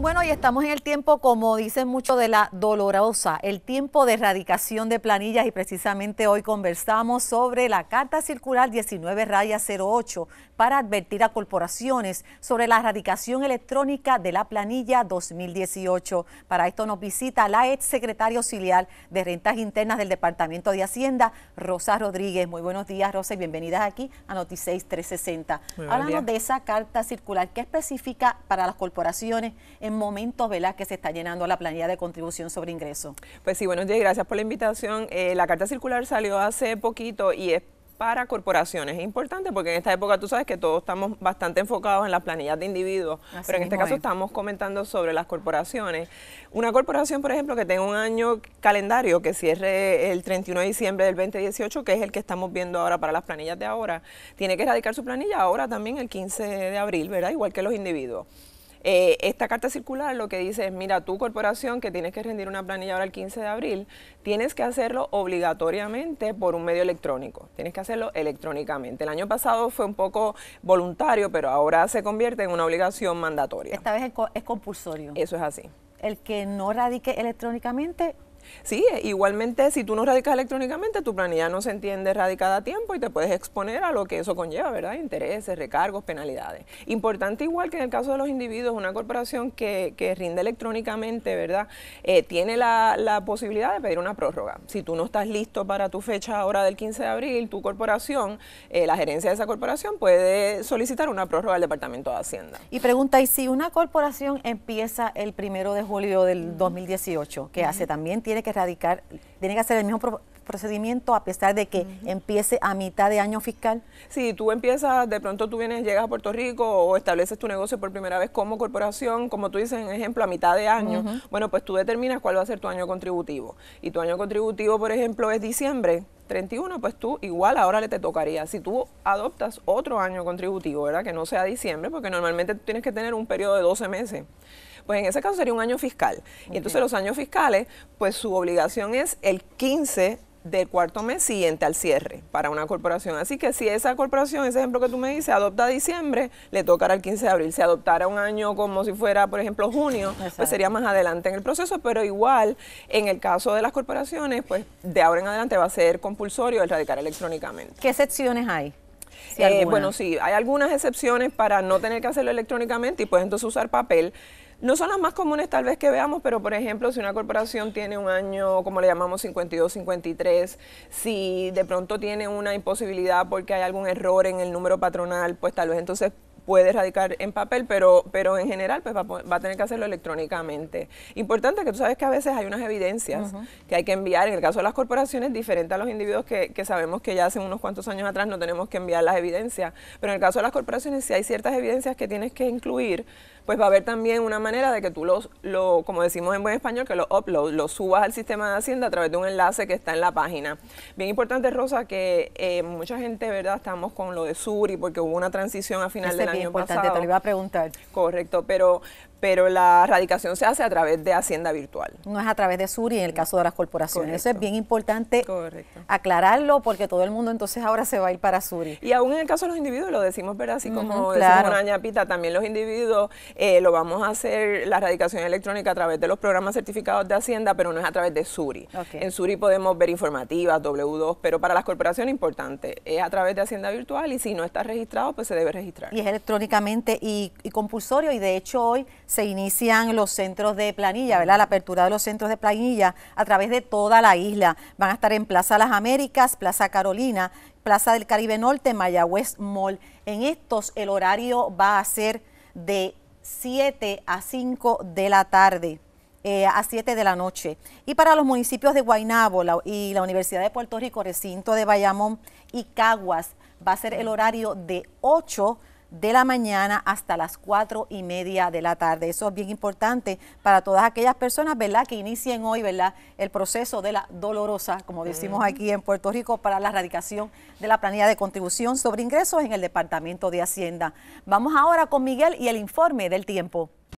Bueno, y estamos en el tiempo, como dicen mucho, de la dolorosa, el tiempo de erradicación de planillas y precisamente hoy conversamos sobre la Carta Circular 19 Raya 08 para advertir a corporaciones sobre la erradicación electrónica de la planilla 2018. Para esto nos visita la ex secretaria auxiliar de Rentas Internas del Departamento de Hacienda, Rosa Rodríguez. Muy buenos días, Rosa, y bienvenidas aquí a Noticeis 360. Hablamos de esa Carta Circular, ¿qué especifica para las corporaciones? en momentos ¿verdad? que se está llenando la planilla de contribución sobre ingreso. Pues sí, buenos días, gracias por la invitación. Eh, la carta circular salió hace poquito y es para corporaciones. Es importante porque en esta época tú sabes que todos estamos bastante enfocados en las planillas de individuos, pero en este caso estamos comentando sobre las corporaciones. Una corporación, por ejemplo, que tenga un año calendario que cierre el 31 de diciembre del 2018, que es el que estamos viendo ahora para las planillas de ahora, tiene que erradicar su planilla ahora también el 15 de abril, ¿verdad? Igual que los individuos. Eh, esta carta circular lo que dice es, mira, tu corporación que tienes que rendir una planilla ahora el 15 de abril, tienes que hacerlo obligatoriamente por un medio electrónico, tienes que hacerlo electrónicamente. El año pasado fue un poco voluntario, pero ahora se convierte en una obligación mandatoria. Esta vez es compulsorio. Eso es así. El que no radique electrónicamente Sí, igualmente si tú no radicas electrónicamente, tu planilla no se entiende radicada a tiempo y te puedes exponer a lo que eso conlleva, ¿verdad? Intereses, recargos, penalidades. Importante igual que en el caso de los individuos, una corporación que, que rinde electrónicamente, ¿verdad? Eh, tiene la, posibilidad de pedir una prórroga. Si tú no estás listo para tu fecha ahora del 15 de abril, tu corporación, eh, la gerencia de esa corporación puede solicitar una prórroga al Departamento de Hacienda. Y pregunta, ¿y si una corporación empieza el primero de julio del 2018, que hace también tiene que erradicar, tiene que hacer el mismo procedimiento a pesar de que empiece a mitad de año fiscal? Si tú empiezas, de pronto tú vienes, llegas a Puerto Rico o estableces tu negocio por primera vez como corporación, como tú dices en ejemplo, a mitad de año, bueno, pues tú determinas cuál va a ser tu año contributivo. Y tu año contributivo, por ejemplo, es diciembre 31, pues tú igual ahora le te tocaría. Si tú adoptas otro año contributivo, ¿verdad? Que no sea diciembre, porque normalmente tienes que tener un periodo de 12 meses. Pues en ese caso sería un año fiscal. Y entonces los años fiscales, pues su obligación es el 15 del cuarto mes siguiente al cierre para una corporación. Así que si esa corporación, ese ejemplo que tú me dices, adopta diciembre, le tocará el 15 de abril. Si adoptara un año como si fuera, por ejemplo, junio, pues sería más adelante en el proceso, pero igual en el caso de las corporaciones, pues de ahora en adelante va a ser compulsorio el radicar electrónicamente. ¿Qué excepciones hay? Eh, bueno, sí, hay algunas excepciones para no tener que hacerlo electrónicamente y pues entonces usar papel. No son las más comunes tal vez que veamos, pero por ejemplo, si una corporación tiene un año, como le llamamos 52, 53, si de pronto tiene una imposibilidad porque hay algún error en el número patronal, pues tal vez entonces puede radicar en papel, pero, pero en general pues va, a tener que hacerlo electrónicamente. Importante que tú sabes que a veces hay unas evidencias que hay que enviar, en el caso de las corporaciones, diferente a los individuos que, que, sabemos que ya hace unos cuantos años atrás no tenemos que enviar las evidencias, pero en el caso de las corporaciones sí hay ciertas evidencias que tienes que incluir pues va a haber también una manera de que tú los, lo, como decimos en buen español, que lo upload, lo subas al sistema de Hacienda a través de un enlace que está en la página. Bien importante, Rosa, que eh, mucha gente, ¿verdad? Estamos con lo de Suri porque hubo una transición a final del año importante, Te lo iba a preguntar. Correcto, pero pero la radicación se hace a través de Hacienda Virtual. No es a través de Suri en el caso de las corporaciones. Eso es bien importante aclararlo porque todo el mundo entonces ahora se va a ir para Suri. Y aún en el caso de los individuos, lo decimos, ¿verdad? Así como decimos una también los individuos eh, lo vamos a hacer la radicación electrónica a través de los programas certificados de Hacienda, pero no es a través de Suri. En Suri podemos ver informativas, W2, pero para las corporaciones importante, es a través de Hacienda Virtual y si no está registrado, pues se debe registrar. Y es electrónicamente y, y compulsorio y de hecho hoy se inician los centros de planilla, ¿verdad? La apertura de los centros de planilla a través de toda la isla. Van a estar en Plaza Las Américas, Plaza Carolina, Plaza del Caribe Norte, Mayagüez Mall. En estos el horario va a ser de 7 a 5 de la tarde. Eh, a 7 de la noche. Y para los municipios de Guaynabo y la Universidad de Puerto Rico, recinto de Bayamón y Caguas, va a ser el horario de 8 de la mañana hasta las cuatro y media de la tarde. Eso es bien importante para todas aquellas personas, ¿verdad?, que inicien hoy, ¿verdad?, el proceso de la dolorosa, como decimos aquí en Puerto Rico, para la erradicación de la planilla de contribución sobre ingresos en el Departamento de Hacienda. Vamos ahora con Miguel y el informe del tiempo.